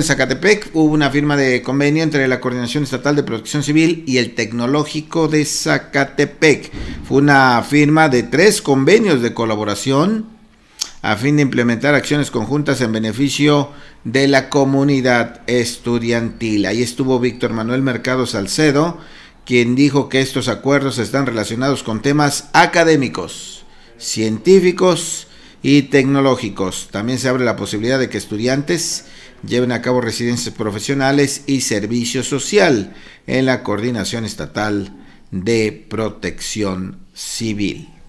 en Zacatepec hubo una firma de convenio entre la Coordinación Estatal de Protección Civil y el Tecnológico de Zacatepec. Fue una firma de tres convenios de colaboración a fin de implementar acciones conjuntas en beneficio de la comunidad estudiantil. Ahí estuvo Víctor Manuel Mercado Salcedo, quien dijo que estos acuerdos están relacionados con temas académicos, científicos y tecnológicos. También se abre la posibilidad de que estudiantes lleven a cabo residencias profesionales y servicio social en la Coordinación Estatal de Protección Civil.